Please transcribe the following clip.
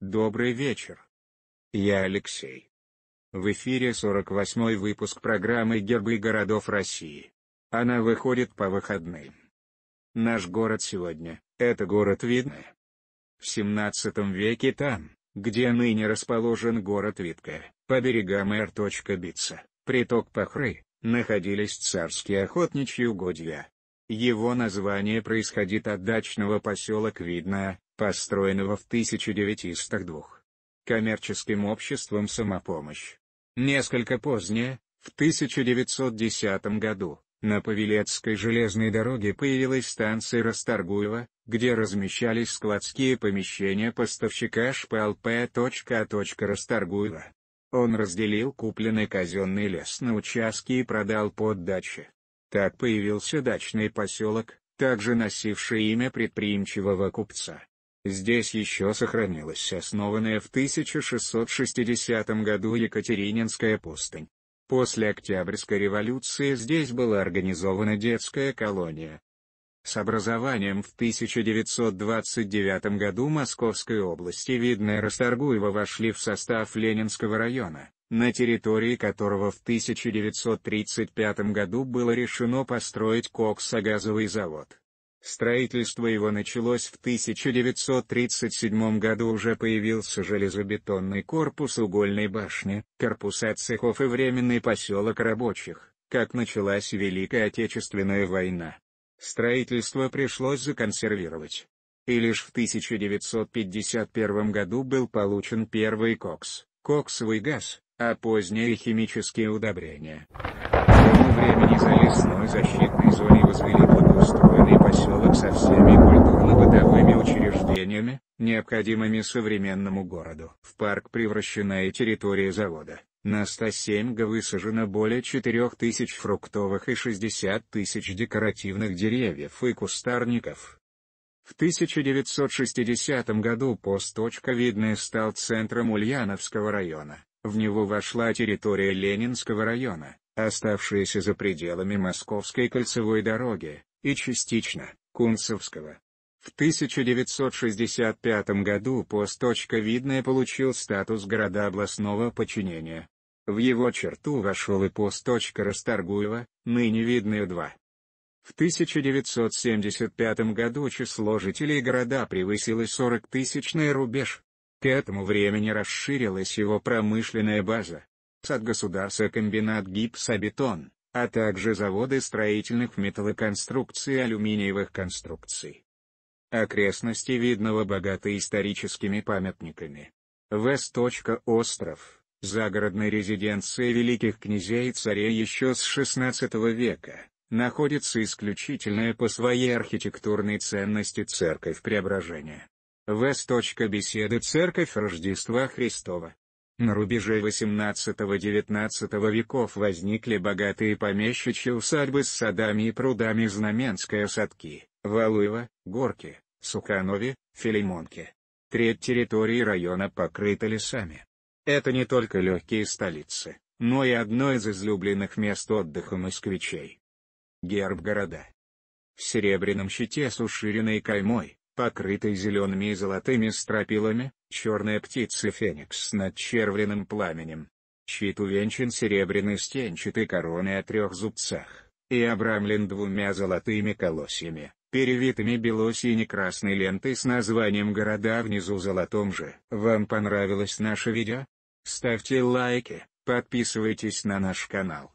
Добрый вечер. Я Алексей. В эфире 48 выпуск программы «Гербы городов России». Она выходит по выходным. Наш город сегодня – это город Видное. В 17 веке там, где ныне расположен город Витка, по берегам Бица, приток Пахры, находились царские охотничьи угодья. Его название происходит от дачного поселок Видное, построенного в 1902 коммерческим обществом «Самопомощь». Несколько позднее, в 1910 году, на Павелецкой железной дороге появилась станция Расторгуева, где размещались складские помещения поставщика шпал П. Расторгуева. Он разделил купленный казенный лес на участки и продал под дачи. Так появился дачный поселок, также носивший имя предприимчивого купца. Здесь еще сохранилась основанная в 1660 году Екатерининская пустынь. После Октябрьской революции здесь была организована детская колония. С образованием в 1929 году Московской области Видное Расторгуево вошли в состав Ленинского района, на территории которого в 1935 году было решено построить коксогазовый завод. Строительство его началось в 1937 году уже появился железобетонный корпус угольной башни, корпуса цехов и временный поселок рабочих, как началась Великая Отечественная война. Строительство пришлось законсервировать. И лишь в 1951 году был получен первый кокс, коксовый газ, а позднее химические удобрения. необходимыми современному городу. В парк превращена и территория завода. На 107 га высажено более 4000 фруктовых и 60 тысяч декоративных деревьев и кустарников. В 1960 году пост видный стал центром Ульяновского района, в него вошла территория Ленинского района, оставшаяся за пределами Московской кольцевой дороги, и частично, Кунцевского. В 1965 году пост Видное получил статус города областного подчинения. В его черту вошел и пост Расторгуева, ныне Видное 2. В 1975 году число жителей города превысило 40-тысячный рубеж. К этому времени расширилась его промышленная база. Сад комбинат гипсобетон, а также заводы строительных металлоконструкций и алюминиевых конструкций. Окрестности Видного богаты историческими памятниками. Вест-остров, загородной резиденция великих князей и царей еще с XVI века, находится исключительная по своей архитектурной ценности церковь Преображения. Вест. Беседы Церковь Рождества Христова на рубеже XVIII-XIX веков возникли богатые помещичьи усадьбы с садами и прудами Знаменская садки, Валуева, Горки, Суханове, Филимонки. Треть территории района покрыта лесами. Это не только легкие столицы, но и одно из излюбленных мест отдыха москвичей. Герб города. В серебряном щите с уширенной каймой, покрытой зелеными и золотыми стропилами, Черная птица Феникс над червленым пламенем. Щит увенчан серебряной стенчатой короной о трех зубцах, и обрамлен двумя золотыми колосьями, перевитыми бело-сине-красной лентой с названием города внизу золотом же. Вам понравилось наше видео? Ставьте лайки, подписывайтесь на наш канал.